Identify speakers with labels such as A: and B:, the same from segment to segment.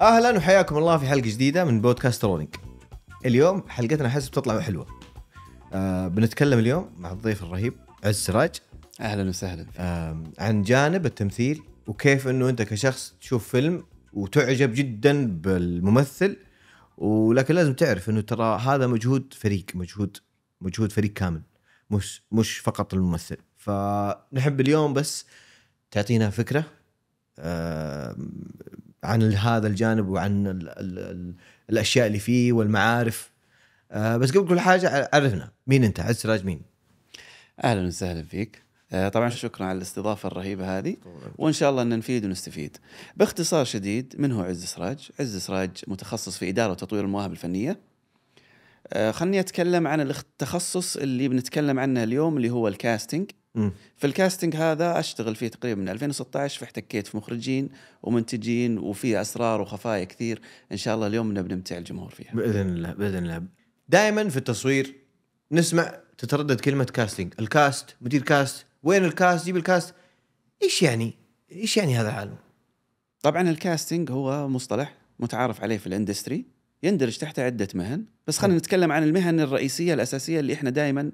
A: اهلا وحياكم الله في حلقه جديده من بودكاست رولينج اليوم حلقتنا احس بتطلع حلوه آه بنتكلم اليوم مع الضيف الرهيب عز سراج اهلا وسهلا آه عن جانب التمثيل وكيف انه انت كشخص تشوف فيلم وتعجب جدا بالممثل ولكن لازم تعرف انه ترى هذا مجهود فريق مجهود مجهود فريق كامل مش مش فقط الممثل فنحب اليوم بس تعطينا فكره عن هذا الجانب وعن الـ الـ الـ الاشياء اللي فيه والمعارف
B: آه بس قبل كل حاجه عرفنا مين انت عز سراج مين اهلا وسهلا فيك آه طبعا شكرا على الاستضافه الرهيبه هذه وان شاء الله ان نفيد ونستفيد باختصار شديد من هو عز سراج عز سراج متخصص في اداره وتطوير المواهب الفنيه آه خلني اتكلم عن التخصص اللي بنتكلم عنه اليوم اللي هو الكاستنج في فالكاستنج هذا اشتغل فيه تقريبا من 2016 فاحتكيت في مخرجين ومنتجين وفي اسرار وخفايا كثير ان شاء الله اليوم بنمتع الجمهور فيها
A: باذن الله باذن الله دائما في التصوير نسمع تتردد كلمه كاستنج الكاست مدير كاست
B: وين الكاست جيب الكاست ايش يعني ايش يعني هذا العالم طبعا الكاستنج هو مصطلح متعارف عليه في الاندستري يندرج تحته عده مهن بس خلينا نتكلم عن المهن الرئيسيه الاساسيه اللي احنا دائما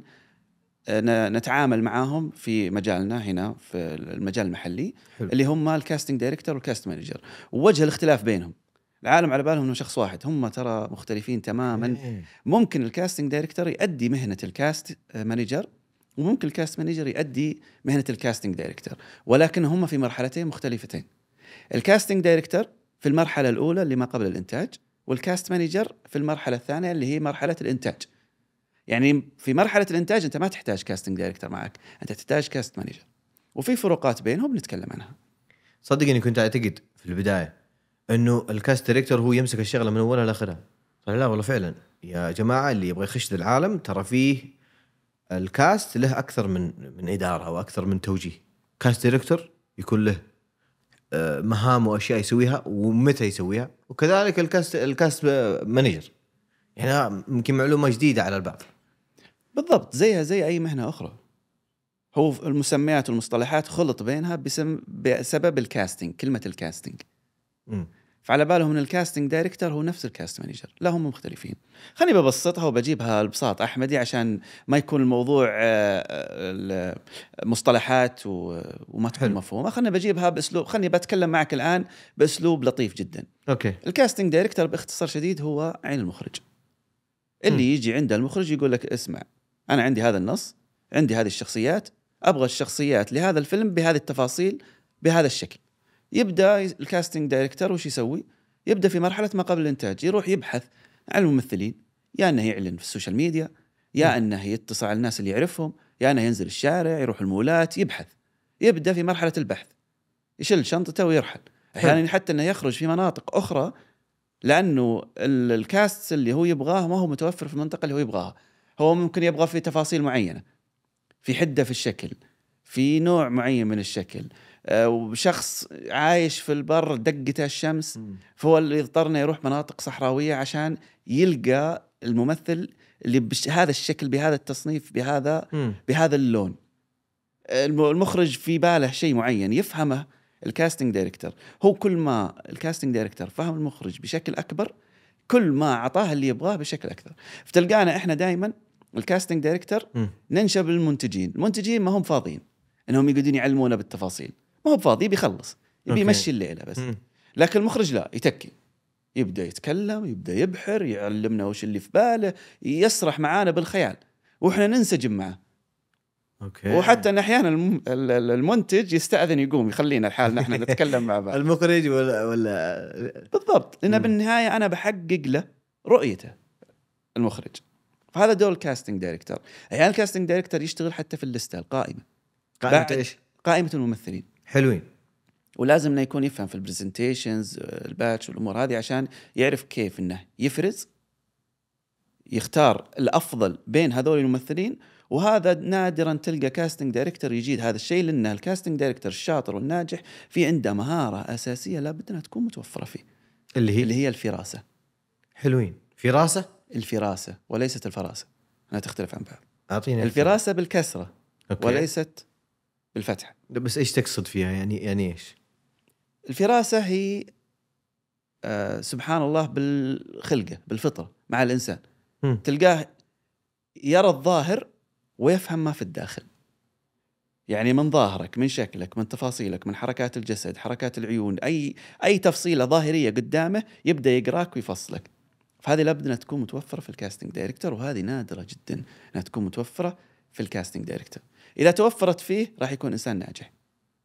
B: نتعامل معاهم في مجالنا هنا في المجال المحلي حلو. اللي هم الكاستنج دايركتور والكاست مانجر ووجه الاختلاف بينهم العالم على بالهم انه شخص واحد هم ترى مختلفين تماما إيه. ممكن الكاستنج دايركتور يؤدي مهنه الكاست مانجر وممكن الكاست مانجر يؤدي مهنه الكاستنج دايركتور ولكن هم في مرحلتين مختلفتين الكاستنج دايركتور في المرحله الاولى اللي ما قبل الانتاج والكاست مانجر في المرحله الثانيه اللي هي مرحله الانتاج يعني في مرحله الانتاج انت ما تحتاج كاستنج دايركتور معك انت تحتاج كاست مانجر وفي فروقات بينهم نتكلم عنها صدق اني كنت اعتقد في البدايه
A: انه الكاست دايركتور هو يمسك الشغله من اولها لاخرها لا والله فعلا يا جماعه اللي يبغى يخش ذا العالم ترى فيه الكاست له اكثر من من اداره واكثر من توجيه كاست دايركتور يكون له آه، مهام واشياء يسويها ومتى يسويها وكذلك الكاست الكاست مانجر يعني
B: يمكن معلومه جديده على البعض بالضبط زيها زي أي مهنة أخرى هو المسميات والمصطلحات خلط بينها بسم بسبب الكاستنج كلمة الكاستنج م. فعلى بالهم ان الكاستنج دايركتر هو نفس الكاست مانجر لا هم مختلفين خليني ببسطها وبجيبها البساط احمدي عشان ما يكون الموضوع آه، مصطلحات وما تكون مفهومه خليني بجيبها باسلوب خليني بتكلم معك الان باسلوب لطيف جدا اوكي الكاستنج دايركتر باختصار شديد هو عين المخرج اللي م. يجي عند المخرج يقول لك اسمع انا عندي هذا النص عندي هذه الشخصيات ابغى الشخصيات لهذا الفيلم بهذه التفاصيل بهذا الشكل يبدا الكاستنج دايركتور وش يسوي يبدا في مرحله ما قبل الانتاج يروح يبحث عن الممثلين يا انه يعلن في السوشيال ميديا يا نعم. انه يتصل على الناس اللي يعرفهم يا انه ينزل الشارع يروح المولات يبحث يبدا في مرحله البحث يشل شنطته ويرحل احيانا يعني حتى انه يخرج في مناطق اخرى لانه الكاست اللي هو يبغاه ما هو متوفر في المنطقه اللي هو يبغاها هو ممكن يبغى في تفاصيل معينه في حده في الشكل في نوع معين من الشكل آه، وشخص عايش في البر دقته الشمس فهو اللي اضطرنا يروح مناطق صحراويه عشان يلقى الممثل اللي بهذا الشكل بهذا التصنيف بهذا بهذا اللون المخرج في باله شيء معين يفهمه الكاستنج دايركتور هو كل ما الكاستنج دايركتور فهم المخرج بشكل اكبر كل ما اعطاه اللي يبغاه بشكل اكثر فتلقانا احنا دائما الكاستنج دايركتور ننشب المنتجين المنتجين ما هم فاضيين انهم يقعدون يعلمونا بالتفاصيل ما هو فاضي بيخلص يبي يمشي الليله بس مم. لكن المخرج لا يتكي يبدا يتكلم يبدا يبحر يعلمنا وش اللي في باله يسرح معانا بالخيال واحنا ننسجم معه اوكي وحتى ان احيانا المنتج يستاذن يقوم يخلينا لحالنا احنا نتكلم مع بعض المخرج ولا ولا بالضبط لان بالنهايه انا بحقق له رؤيته المخرج فهذا دور الكاستنج دايركتور احيانا يعني الكاستنج دايركتور يشتغل حتى في اللسته القائمه قائمه ايش؟ قائمه الممثلين حلوين ولازم انه يكون يفهم في البرزنتيشنز آه، الباتش والامور هذه عشان يعرف كيف انه يفرز يختار الافضل بين هذول الممثلين وهذا نادرا تلقى كاستنج دايركتور يجيد هذا الشيء لان الكاستنج دايركتور الشاطر والناجح في عنده مهاره اساسيه لابد انها تكون متوفره فيه اللي هي اللي هي الفراسه حلوين فراسه الفراسه وليست الفراسه انها تختلف عن بعض اعطيني الفراسه بالكسره أوكي. وليست بالفتحه بس ايش تقصد فيها يعني يعني ايش الفراسه هي آه سبحان الله بالخلقه بالفطره مع الانسان م. تلقاه يرى الظاهر ويفهم ما في الداخل يعني من ظاهرك من شكلك من تفاصيلك من حركات الجسد حركات العيون اي اي تفصيله ظاهريه قدامه يبدا يقراك ويفصلك فهذه لابد انها تكون متوفره في الكاستنج دايركتور وهذه نادره جدا انها تكون متوفره في الكاستنج دايركتور اذا توفرت فيه راح يكون انسان ناجح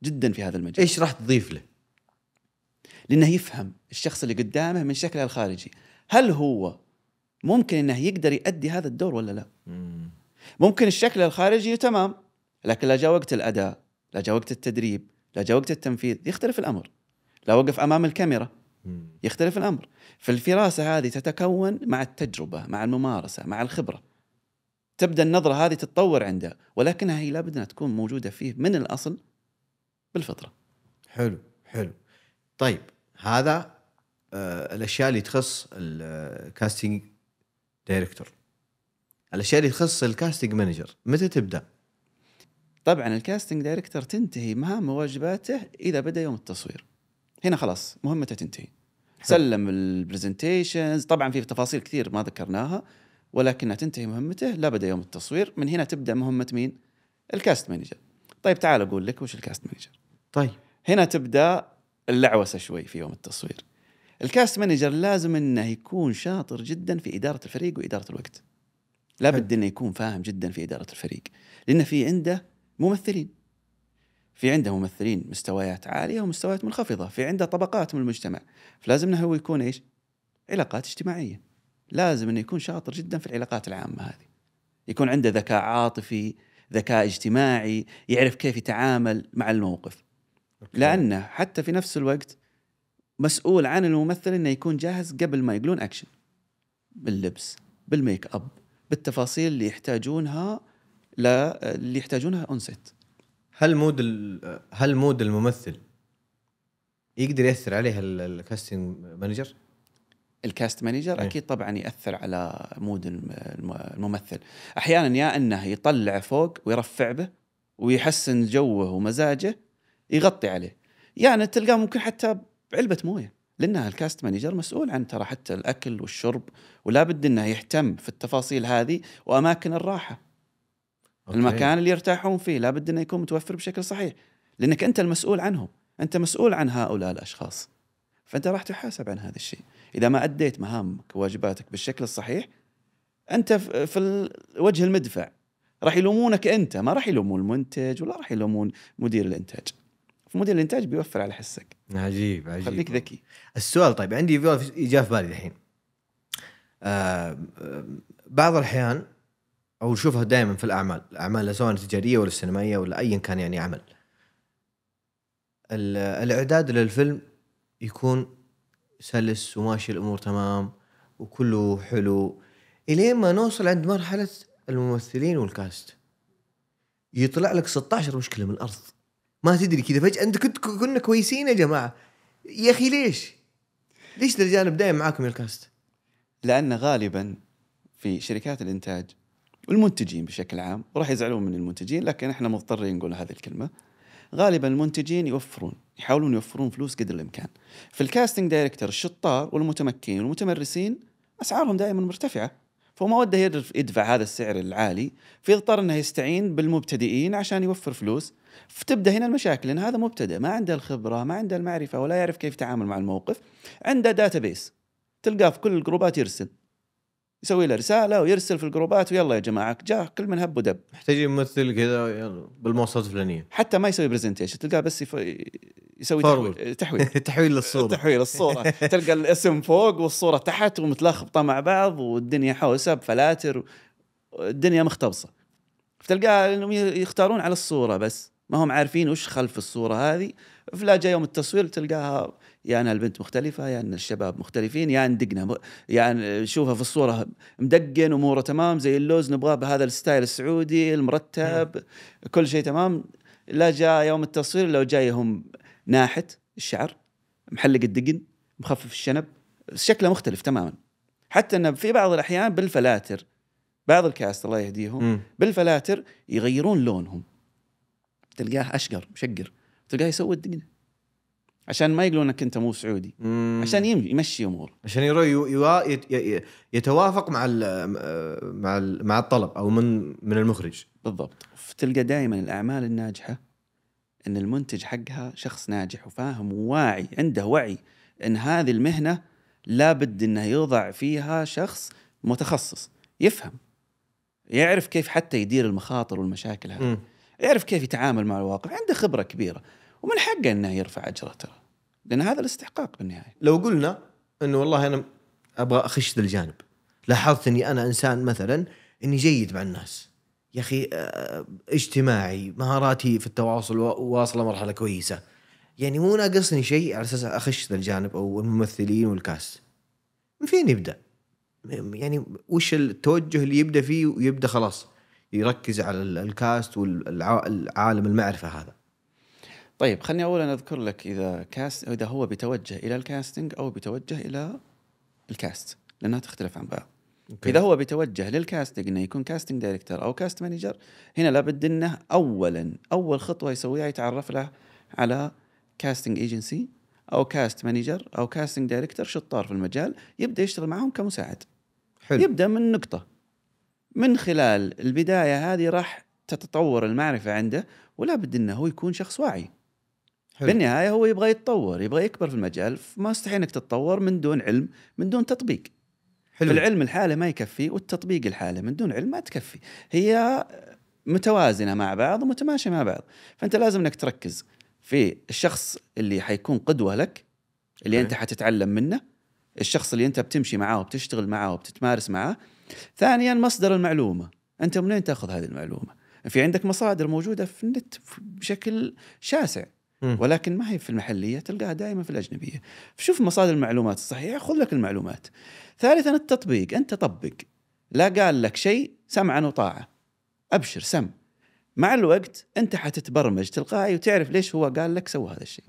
B: جدا في هذا المجال ايش راح تضيف له لانه يفهم الشخص اللي قدامه من شكله الخارجي هل هو ممكن انه يقدر يؤدي هذا الدور ولا لا ممكن الشكل الخارجي تمام لكن لا جاء وقت الاداء لا جاء وقت التدريب لا جاء وقت التنفيذ يختلف الامر لا وقف امام الكاميرا يختلف الامر فالفراسه هذه تتكون مع التجربه مع الممارسه مع الخبره تبدا النظره هذه تتطور عنده ولكنها هي لابد انها تكون موجوده فيه من الاصل بالفطره
A: حلو حلو طيب هذا آه الاشياء اللي تخص الكاستنج آه، دايركتور الاشياء اللي تخص الكاستنج مانجر متى تبدا
B: طبعا الكاستنج دايركتور تنتهي مهام وواجباته اذا بدا يوم التصوير هنا خلاص مهمته تنتهي سلم البرزنتيشنز طبعا في تفاصيل كثير ما ذكرناها ولكنها تنتهي مهمته لا بدا يوم التصوير من هنا تبدا مهمه مين الكاست مانجر طيب تعال اقول لك وش الكاست مانجر طيب هنا تبدا اللعوسه شوي في يوم التصوير الكاست مانجر لازم انه يكون شاطر جدا في اداره الفريق واداره الوقت لابد انه يكون فاهم جدا في اداره الفريق لان في عنده ممثلين في عنده ممثلين مستويات عاليه ومستويات منخفضه، في عنده طبقات من المجتمع، فلازم انه هو يكون ايش؟ علاقات اجتماعيه. لازم انه يكون شاطر جدا في العلاقات العامه هذه. يكون عنده ذكاء عاطفي، ذكاء اجتماعي، يعرف كيف يتعامل مع الموقف. أوكي. لانه حتى في نفس الوقت مسؤول عن الممثل انه يكون جاهز قبل ما يقولون اكشن. باللبس، بالميك اب، بالتفاصيل اللي يحتاجونها لا اللي يحتاجونها اون سيت.
A: هل مود هل مود الممثل يقدر ياثر عليه
B: الكاستنج مانجر؟ الكاست مانجر اكيد طبعا ياثر على مود الممثل احيانا يا انه يطلع فوق ويرفع به ويحسن جوه ومزاجه يغطي عليه يعني تلقاه ممكن حتى بعلبه مويه لانها الكاست مانجر مسؤول عن ترى حتى الاكل والشرب ولا بد انه يهتم في التفاصيل هذه واماكن الراحه أوكي. المكان اللي يرتاحون فيه لابد انه يكون متوفر بشكل صحيح لانك انت المسؤول عنهم انت مسؤول عن هؤلاء الاشخاص فانت راح تحاسب عن هذا الشيء اذا ما اديت مهامك وواجباتك بالشكل الصحيح انت في وجه المدفع راح يلومونك انت ما راح يلومون المنتج ولا راح يلومون مدير الانتاج فمدير الانتاج بيوفر على حسك عجيب عجيب خليك ذكي
A: السؤال طيب عندي يجي في بالي الحين آه بعض الاحيان او نشوفها دائما في الاعمال الاعمال سواء التجاريه ولا السينمائيه ولا ايا كان يعني عمل الاعداد للفيلم يكون سلس وماشي الامور تمام وكله حلو الين ما نوصل عند مرحله الممثلين والكاست يطلع لك 16 مشكله من الارض ما تدري كذا فجاه انت كنت كنا كويسين يا جماعه يا اخي ليش؟ ليش الجانب دايم معاكم الكاست؟
B: لان غالبا في شركات الانتاج والمنتجين بشكل عام وراح يزعلون من المنتجين لكن احنا مضطرين نقول هذه الكلمه غالبا المنتجين يوفرون يحاولون يوفرون فلوس قدر الامكان في الكاستنج دايركتور الشطار والمتمكنين والمتمرسين اسعارهم دائما مرتفعه فهو ما وده يدفع هذا السعر العالي فيضطر انه يستعين بالمبتدئين عشان يوفر فلوس فتبدا هنا المشاكل لان هذا مبتدئ ما عنده الخبره ما عنده المعرفه ولا يعرف كيف يتعامل مع الموقف عنده داتابيس تلقاه في كل الجروبات يرسل يسوي له رساله ويرسل في الجروبات ويلا يا جماعه جاء كل من هب ودب محتاجين ممثل كذا يعني بالمواصفات الفلانيه حتى ما يسوي برزنتيشن تلقاه بس يف... يسوي تحويل تحويل تحويل للصوره تحويل الصوره تلقى الاسم فوق والصوره تحت ومتلخبطه مع بعض والدنيا حوسه بفلاتر الدنيا مختبصه فتلقاه انهم يختارون على الصوره بس ما هم عارفين وش خلف الصوره هذه فلا جاء يوم التصوير تلقاها يا يعني البنت مختلفه يا ان الشباب مختلفين يا ندقنا يا شوفها في الصوره مدقن اموره تمام زي اللوز نبغاه بهذا الستايل السعودي المرتب نعم. كل شيء تمام لا جاء يوم التصوير لو جايهم ناحت الشعر محلق الدقن مخفف الشنب شكله مختلف تماما حتى انه في بعض الاحيان بالفلاتر بعض الكاست الله يهديهم بالفلاتر يغيرون لونهم تلقاه اشقر مشقر تلقاه يسوي الدقنه عشان ما يقولونك انت مو سعودي مم. عشان يمشي اموره عشان يتوافق مع ال مع ال مع الطلب او من من المخرج بالضبط فتلقى دائما الاعمال الناجحه ان المنتج حقها شخص ناجح وفاهم وواعي عنده وعي ان هذه المهنه لابد انه يوضع فيها شخص متخصص يفهم يعرف كيف حتى يدير المخاطر والمشاكل هذه يعرف كيف يتعامل مع الواقع عنده خبره كبيره ومن حقه انه يرفع اجره ترى لان هذا الاستحقاق بالنهايه
A: لو قلنا انه والله انا ابغى اخش ذا الجانب لاحظت اني انا انسان مثلا اني جيد مع الناس يا اخي آه، آه، اجتماعي مهاراتي في التواصل واصله مرحله كويسه يعني مو ناقصني شيء على اساس اخش ذا الجانب او الممثلين والكاست من فين يبدا؟ يعني وش التوجه اللي يبدا فيه ويبدا خلاص يركز على الكاست والعالم المعرفه
B: هذا طيب خلني اولا اذكر لك اذا كاست اذا هو بيتوجه الى الكاستنج او بيتوجه الى الكاست لانها تختلف عن بعض okay. اذا هو بيتوجه للكاستنج انه يكون كاستنج دايركتور او كاست مانجر هنا لابد انه اولا اول خطوه يسويها يتعرف له على كاستنج ايجنسي او كاست مانجر او كاستنج دايركتور شطار في المجال يبدا يشتغل معهم كمساعد حلو يبدا من نقطه من خلال البدايه هذه راح تتطور المعرفه عنده ولا بد انه هو يكون شخص واعي حلو. بالنهايه هو يبغى يتطور يبغى يكبر في المجال ما استحي انك تتطور من دون علم من دون تطبيق حلو. العلم الحالي ما يكفي والتطبيق الحالي من دون علم ما تكفي هي متوازنه مع بعض ومتماشيه مع بعض فانت لازم انك تركز في الشخص اللي حيكون قدوه لك اللي حلو. انت حتتعلم منه الشخص اللي انت بتمشي معاه وبتشتغل معاه وبتتمارس معاه ثانيا مصدر المعلومه انت منين تاخذ هذه المعلومه في عندك مصادر موجوده في النت بشكل شاسع ولكن ما هي في المحليه تلقاها دائما في الاجنبيه فشوف مصادر المعلومات الصحيحه خذ لك المعلومات ثالثا التطبيق انت طبق لا قال لك شيء سمعا وطاعه ابشر سم مع الوقت انت حتتبرمج تلقائي وتعرف ليش هو قال لك سوى هذا الشيء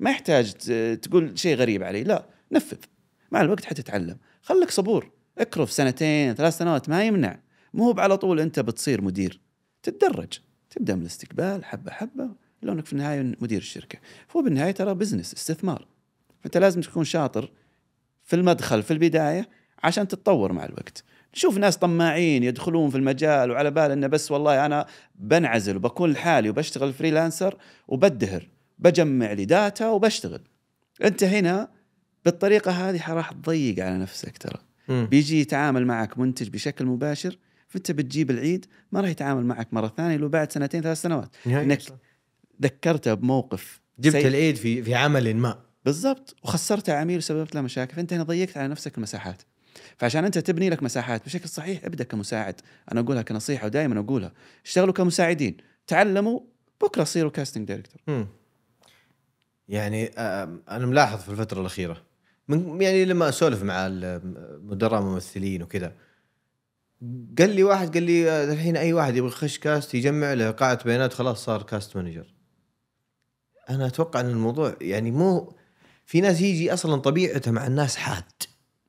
B: ما يحتاج تقول شيء غريب عليه لا نفذ مع الوقت حتتعلم خلك صبور اكرف سنتين ثلاث سنوات ما يمنع مو على طول انت بتصير مدير تتدرج تبدا من الاستقبال حبه حبه لانك في النهايه مدير الشركه فهو بالنهايه ترى بزنس استثمار فانت لازم تكون شاطر في المدخل في البدايه عشان تتطور مع الوقت نشوف ناس طماعين يدخلون في المجال وعلى بال انه بس والله انا بنعزل وبكون لحالي وبشتغل فريلانسر وبدهر بجمع لي داتا وبشتغل انت هنا بالطريقه هذه راح تضيق على نفسك ترى بيجي يتعامل معك منتج بشكل مباشر فانت بتجيب العيد ما راح يتعامل معك مره ثانيه لو بعد سنتين ثلاث سنوات انك ذكرته بموقف جبت الايد العيد في في عمل ما بالضبط وخسرت عميل وسببت له مشاكل فانت هنا ضيقت على نفسك المساحات فعشان انت تبني لك مساحات بشكل صحيح ابدا كمساعد انا اقولها كنصيحه ودائما اقولها اشتغلوا كمساعدين تعلموا بكره صيروا كاستنج دايركتور يعني آه، آه، انا ملاحظ في الفتره الاخيره
A: من يعني لما اسولف مع المدراء الممثلين وكذا قال لي واحد قال لي آه، الحين اي واحد يبغى يخش كاست يجمع له قاعه بيانات خلاص صار كاست مانجر انا اتوقع ان الموضوع يعني مو في ناس يجي اصلا طبيعته مع الناس حاد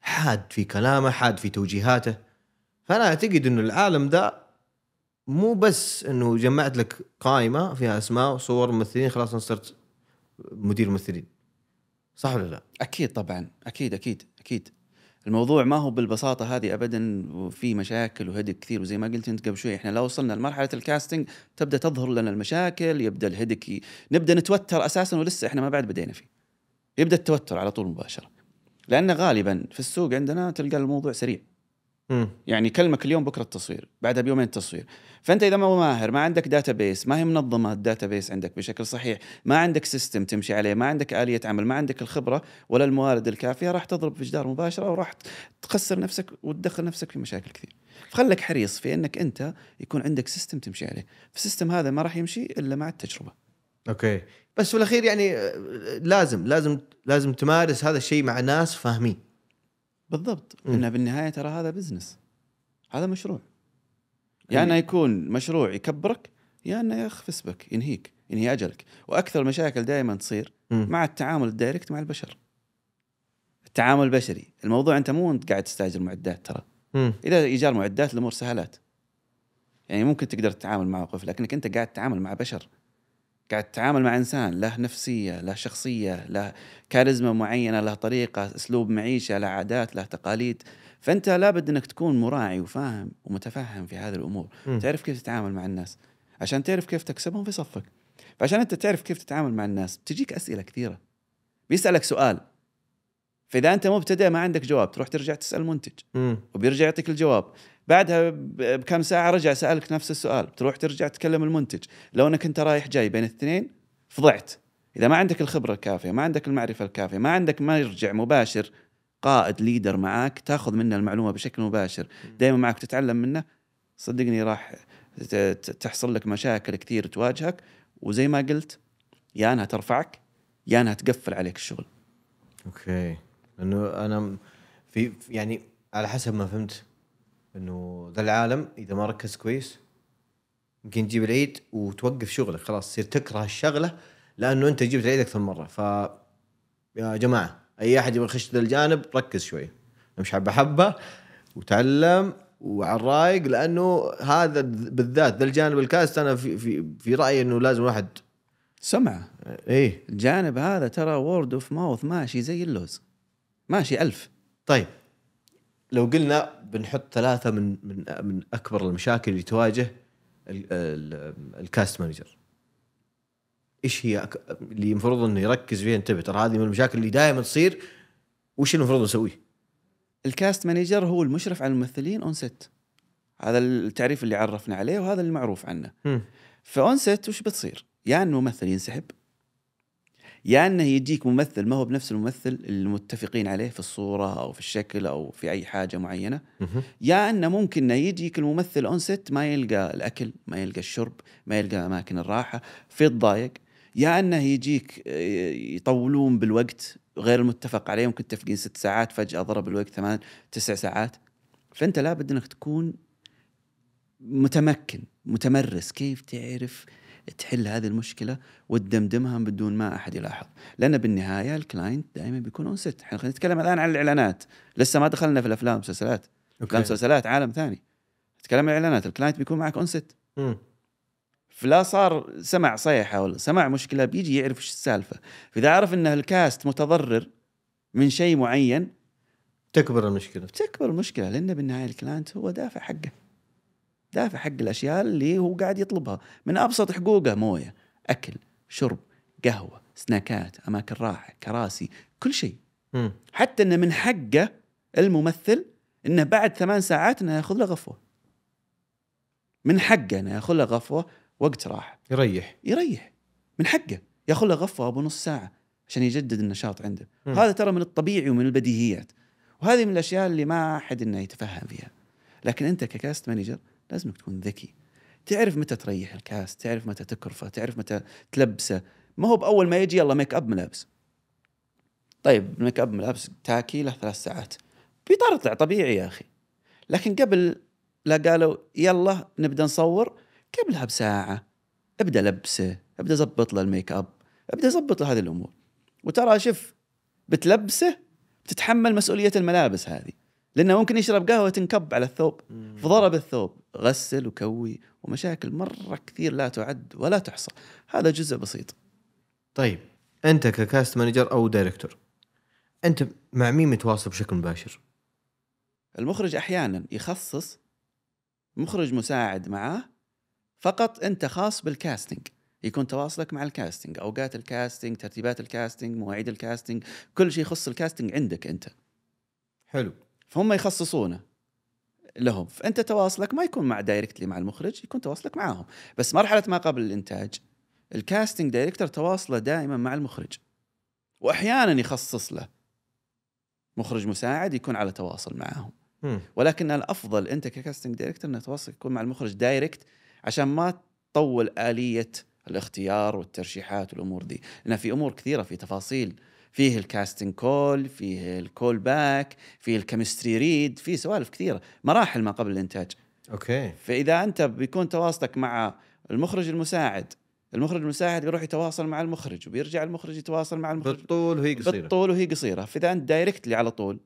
A: حاد في كلامه حاد في توجيهاته فانا اعتقد انه العالم ده مو بس انه جمعت لك قائمه فيها اسماء
B: وصور ممثلين خلاص انا صرت مدير ممثلين صح ولا لا؟ اكيد طبعا اكيد اكيد اكيد الموضوع ما هو بالبساطه هذه ابدا وفي مشاكل وهدك كثير وزي ما قلت انت قبل شوي احنا لو وصلنا لمرحله الكاستنج تبدا تظهر لنا المشاكل يبدا الهدك نبدا نتوتر اساسا ولسه احنا ما بعد بدينا فيه يبدا التوتر على طول مباشره لان غالبا في السوق عندنا تلقى الموضوع سريع مم. يعني كلمك اليوم بكره التصوير بعدها بيومين التصوير فانت اذا ما هو ماهر ما عندك داتا بيس ما هي منظمه الداتا بيس عندك بشكل صحيح ما عندك سيستم تمشي عليه ما عندك اليه عمل ما عندك الخبره ولا الموارد الكافيه راح تضرب في جدار مباشره وراح تخسر نفسك وتدخل نفسك في مشاكل كثير فخلك حريص في انك انت يكون عندك سيستم تمشي عليه فالسيستم هذا ما راح يمشي الا مع التجربه اوكي بس في الاخير يعني آه، آه، لازم
A: لازم لازم تمارس
B: هذا الشيء مع ناس فاهمين بالضبط انه بالنهايه ترى هذا بزنس هذا مشروع يا يعني انه يكون مشروع يكبرك يا يعني انه يخفس بك ينهيك ينهي اجلك واكثر المشاكل دائما تصير مع التعامل الدايركت مع البشر التعامل البشري الموضوع انت مو انت قاعد تستاجر معدات ترى مم. اذا ايجار معدات الامور سهلات يعني ممكن تقدر تتعامل مع موقف لكنك انت قاعد تتعامل مع بشر قاعد تتعامل مع انسان له نفسيه له شخصيه له كاريزما معينه له طريقه اسلوب معيشه له عادات له تقاليد فانت لابد انك تكون مراعي وفاهم ومتفهم في هذه الامور م. تعرف كيف تتعامل مع الناس عشان تعرف كيف تكسبهم في صفك فعشان انت تعرف كيف تتعامل مع الناس بتجيك اسئله كثيره بيسالك سؤال فاذا انت مبتدئ ما عندك جواب تروح ترجع تسال منتج م. وبيرجع يعطيك الجواب بعدها بكم ساعه رجع سالك نفس السؤال تروح ترجع تكلم المنتج لو انك انت رايح جاي بين الاثنين فضعت اذا ما عندك الخبره الكافيه ما عندك المعرفه الكافيه ما عندك مرجع مباشر قائد ليدر معاك تاخذ منه المعلومه بشكل مباشر دائما معك تتعلم منه صدقني راح تحصل لك مشاكل كثير تواجهك وزي ما قلت يا انها ترفعك يا انها تقفل عليك الشغل
A: اوكي لانه انا في يعني على حسب ما فهمت انه ذا العالم اذا ما ركز كويس يمكن تجيب العيد وتوقف شغلك خلاص تصير تكره الشغله لانه انت جبت العيد اكثر مره ف يا جماعه اي احد يبغى يخش ذا الجانب ركز شوي امشي حبه حبه وتعلم وعلى الرايق لانه هذا بالذات ذا الجانب الكاست انا في في, في رايي انه لازم واحد
B: سمع آه، ايه الجانب هذا ترى وورد اوف ماوث ماشي زي اللوز ماشي ألف طيب لو قلنا بنحط ثلاثه من من
A: من اكبر المشاكل اللي تواجه الكاست مانجر ايش هي اللي المفروض انه يركز فيها انتبه ترى هذه من المشاكل اللي دائما تصير
B: وش المفروض نسويه؟ الكاست مانجر هو المشرف على الممثلين اون سيت هذا التعريف اللي عرفنا عليه وهذا المعروف عنه فاون سيت وش بتصير؟ يا يعني انه ينسحب يا انه يجيك ممثل ما هو بنفس الممثل المتفقين عليه في الصوره او في الشكل او في اي حاجه معينه يا انه ممكن انه يجيك الممثل اون ما يلقى الاكل ما يلقى الشرب ما يلقى اماكن الراحه فيتضايق يا انه يجيك آه، يطولون بالوقت غير المتفق عليه ممكن تفقين ست ساعات فجاه ضرب الوقت ثمان تسع ساعات فانت لابد انك تكون متمكن متمرس كيف تعرف تحل هذه المشكله وتدمدمها بدون ما احد يلاحظ لان بالنهايه الكلاينت دائما بيكون اون ست احنا نتكلم الان عن الاعلانات لسه ما دخلنا في الافلام والمسلسلات افلام مسلسلات عالم ثاني نتكلم عن الاعلانات الكلاينت بيكون معك اون ست فلا صار سمع صيحه ولا سمع مشكله بيجي يعرف ايش السالفه فاذا عرف ان الكاست متضرر من شيء معين تكبر المشكله تكبر المشكله لان بالنهايه الكلاينت هو دافع حقه دافع حق الاشياء اللي هو قاعد يطلبها من ابسط حقوقه مويه اكل شرب قهوه سناكات اماكن راحه كراسي كل شيء حتى انه من حقه الممثل انه بعد ثمان ساعات انه ياخذ له غفوه من حقه انه ياخذ له غفوه وقت راحه يريح يريح من حقه ياخذ له غفوه ابو نص ساعه عشان يجدد النشاط عنده م. هذا ترى من الطبيعي ومن البديهيات وهذه من الاشياء اللي ما احد انه يتفهم فيها لكن انت ككاست مانجر لازمك تكون ذكي تعرف متى تريح الكاس تعرف متى تكرفه تعرف متى تلبسه ما هو بأول ما يجي يلا ميك أب ملابس طيب ميك أب ملابس تاكي له ثلاث ساعات بيطرطع طبيعي يا أخي لكن قبل لا قالوا يلا نبدأ نصور قبلها بساعة ابدأ لبسه ابدأ زبط له الميك أب ابدأ زبط له هذه الأمور وترى شف بتلبسه بتتحمل مسؤولية الملابس هذه لانه ممكن يشرب قهوه تنكب على الثوب فضرب الثوب غسل وكوي ومشاكل مره كثير لا تعد ولا تحصى هذا جزء بسيط طيب انت ككاست مانجر او دايركتور انت
A: مع مين متواصل بشكل مباشر
B: المخرج احيانا يخصص مخرج مساعد معاه فقط انت خاص بالكاستنج يكون تواصلك مع الكاستنج اوقات الكاستنج ترتيبات الكاستنج مواعيد الكاستنج كل شيء يخص الكاستنج عندك انت حلو فهم يخصصونه لهم فانت تواصلك ما يكون مع دايركتلي مع المخرج يكون تواصلك معاهم بس مرحله ما قبل الانتاج الكاستنج دايركتور تواصله دائما مع المخرج واحيانا يخصص له مخرج مساعد يكون على تواصل معاهم ولكن الافضل انت ككاستنج دايركتور انك تواصل يكون مع المخرج دايركت عشان ما تطول اليه الاختيار والترشيحات والامور دي لان في امور كثيره في تفاصيل فيه الكاستنج كول فيه الكول باك فيه الكيمستري ريد فيه سوالف كثيره مراحل ما قبل الانتاج اوكي فاذا انت بيكون تواصلك مع المخرج المساعد المخرج المساعد بيروح يتواصل مع المخرج وبيرجع المخرج يتواصل مع المخرج بالطول وهي قصيره بالطول وهي قصيره فاذا انت دايركتلي على طول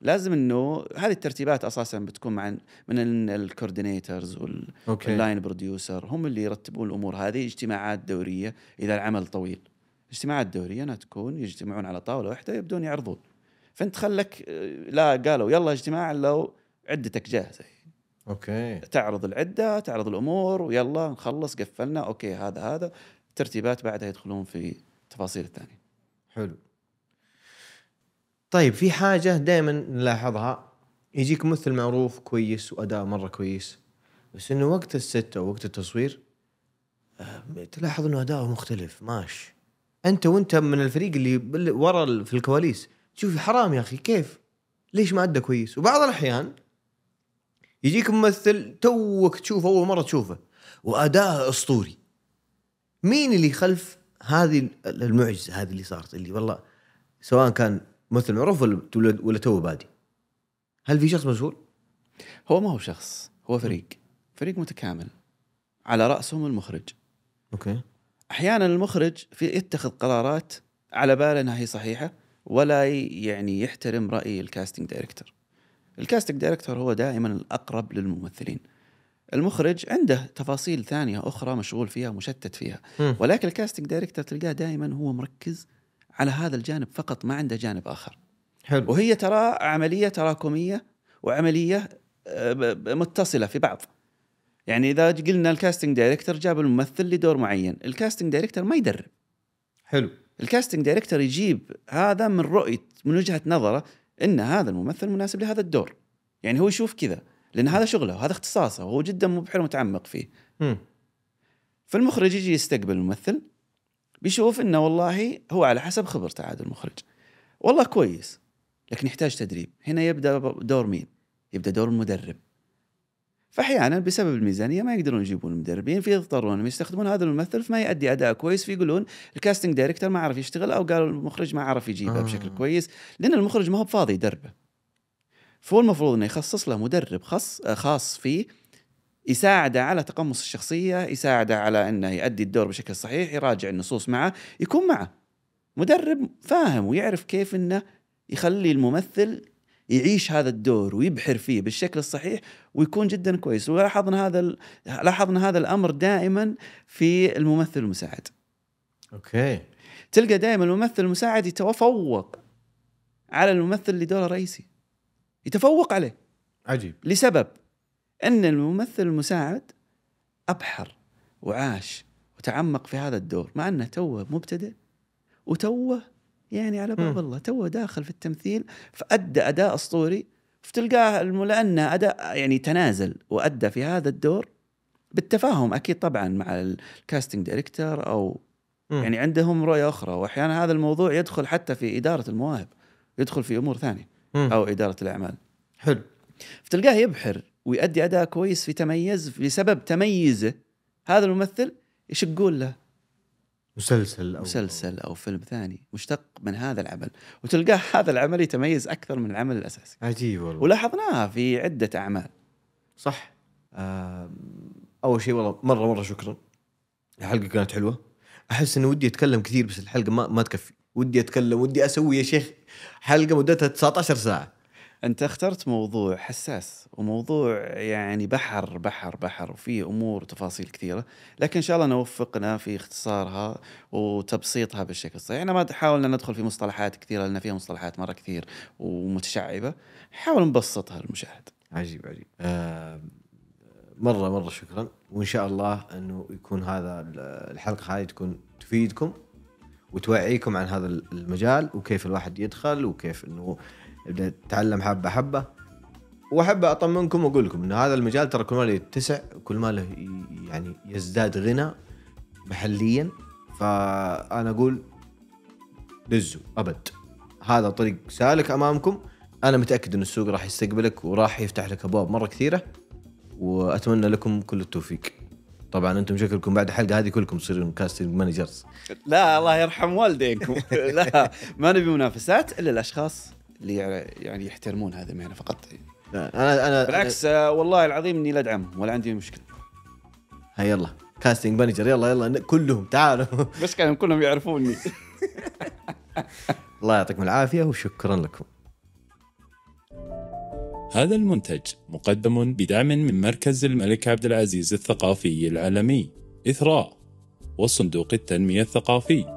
B: لازم انه هذه الترتيبات اساسا بتكون مع من الكوردينيترز واللاين بروديوسر هم اللي يرتبون الامور هذه اجتماعات دوريه اذا العمل طويل الاجتماعات الدوريه انها تكون يجتمعون على طاوله واحده يبدون يعرضون فانت خلك آه، لا قالوا يلا اجتماع لو عدتك جاهزه اوكي تعرض العده تعرض الامور ويلا نخلص قفلنا اوكي هذا هذا ترتيبات بعدها يدخلون في التفاصيل الثانيه
A: حلو طيب في حاجه دائما نلاحظها يجيك ممثل معروف كويس واداء مره كويس بس انه وقت الست او وقت التصوير آه، تلاحظ انه اداؤه مختلف ماشي انت وانت من الفريق اللي ورا في الكواليس تشوف حرام يا اخي كيف ليش ما ادى كويس وبعض الاحيان يجيك ممثل توك تشوفه اول مره تشوفه واداءه اسطوري مين اللي خلف هذه المعجزه هذه اللي صارت اللي والله سواء كان ممثل معروف
B: ولا ولا تو بادي هل في شخص مسؤول؟ هو ما هو شخص هو فريق فريق متكامل على راسهم المخرج اوكي احيانا المخرج في يتخذ قرارات على باله انها هي صحيحه ولا يعني يحترم راي الكاستنج دايركتور الكاستنج دايركتور هو دائما الاقرب للممثلين المخرج عنده تفاصيل ثانيه اخرى مشغول فيها مشتت فيها م. ولكن الكاستنج دايركتور تلقاه دائما هو مركز على هذا الجانب فقط ما عنده جانب اخر حلو وهي ترى عمليه تراكميه وعمليه آه، متصله في بعض يعني اذا قلنا الكاستنج دايركتور جاب الممثل لدور معين الكاستنج دايركتور ما يدرب حلو الكاستنج دايركتور يجيب هذا من رؤيه من وجهه نظره ان هذا الممثل مناسب لهذا الدور يعني هو يشوف كذا لان هذا شغله هذا اختصاصه وهو جدا مبحر ومتعمق متعمق فيه م. فالمخرج يجي يستقبل الممثل بيشوف انه والله هو على حسب خبرته عاد المخرج والله كويس لكن يحتاج تدريب هنا يبدا دور مين يبدا دور المدرب فاحيانا بسبب الميزانيه ما يقدرون يجيبون المدربين فيضطرون انهم يستخدمون هذا الممثل فما يؤدي اداء كويس فيقولون الكاستنج دايركتور ما عرف يشتغل او قالوا المخرج ما عرف يجيبه آه. بشكل كويس لان المخرج ما هو بفاضي يدربه فهو المفروض انه يخصص له مدرب خاص خاص فيه يساعده على تقمص الشخصيه، يساعده على انه يؤدي الدور بشكل صحيح، يراجع النصوص معه، يكون معه مدرب فاهم ويعرف كيف انه يخلي الممثل يعيش هذا الدور ويبحر فيه بالشكل الصحيح ويكون جدا كويس ولاحظنا هذا لاحظنا هذا الامر دائما في الممثل المساعد اوكي تلقى دائما الممثل المساعد يتفوق على الممثل اللي دوره رئيسي يتفوق عليه عجيب لسبب ان الممثل المساعد ابحر وعاش وتعمق في هذا الدور مع انه توه مبتدئ وتوه يعني على باب الله تو داخل في التمثيل فادى اداء اسطوري فتلقاه لانه اداء يعني تنازل وادى في هذا الدور بالتفاهم اكيد طبعا مع الكاستنج دايركتور او م. يعني عندهم رؤيه اخرى واحيانا هذا الموضوع يدخل حتى في اداره المواهب يدخل في امور ثانيه م. او اداره الاعمال حلو فتلقاه يبحر ويؤدي اداء كويس في تميز بسبب تميزه هذا الممثل يشقون له مسلسل أو مسلسل أو فيلم ثاني مشتق من هذا العمل وتلقاه هذا العمل يتميز أكثر من العمل الأساسي عجيب والله ولاحظناها في عدة أعمال صح آه أول شيء والله مرة مرة شكرا الحلقة كانت حلوة
A: أحس إنه ودي أتكلم كثير بس الحلقة ما, ما تكفي ودي أتكلم ودي أسوي يا شيخ حلقة
B: مدتها 19 ساعة انت اخترت موضوع حساس وموضوع يعني بحر بحر بحر وفيه امور وتفاصيل كثيره لكن ان شاء الله نوفقنا في اختصارها وتبسيطها بالشكل الصحيح احنا ما حاولنا ندخل في مصطلحات كثيره لان فيها مصطلحات مره كثير ومتشعبه نحاول نبسطها للمشاهد
A: عجيب عجيب آه مره مره شكرا وان شاء الله انه يكون هذا الحلقه هذه تكون تفيدكم وتوعيكم عن هذا المجال وكيف الواحد يدخل وكيف انه بنتعلم حبه حبه واحب اطمنكم واقول لكم ان هذا المجال ترى كل ما يتسع كل ما له يعني يزداد غنى محليا فانا اقول دزوا ابد هذا طريق سالك امامكم انا متاكد ان السوق راح يستقبلك وراح يفتح لك ابواب مره كثيره واتمنى لكم كل التوفيق طبعا انتم شكلكم بعد الحلقه هذه كلكم تصيرون كاستنج مانجرز
B: لا الله يرحم والديكم لا ما نبي منافسات الا الاشخاص اللي يعني-, يعني يحترمون هذه المهنه فقط يعني. انا انا بالعكس أنا... والله العظيم اني لا ادعمهم ولا عندي مشكله
A: هيا يلا كاستنج مانجر يلا يلا كلهم تعالوا
B: بس كانوا كلهم يعرفوني
A: الله يعطيكم العافيه وشكرا لكم
B: هذا المنتج مقدم بدعم من مركز الملك عبد العزيز الثقافي العالمي إثراء وصندوق التنمية الثقافي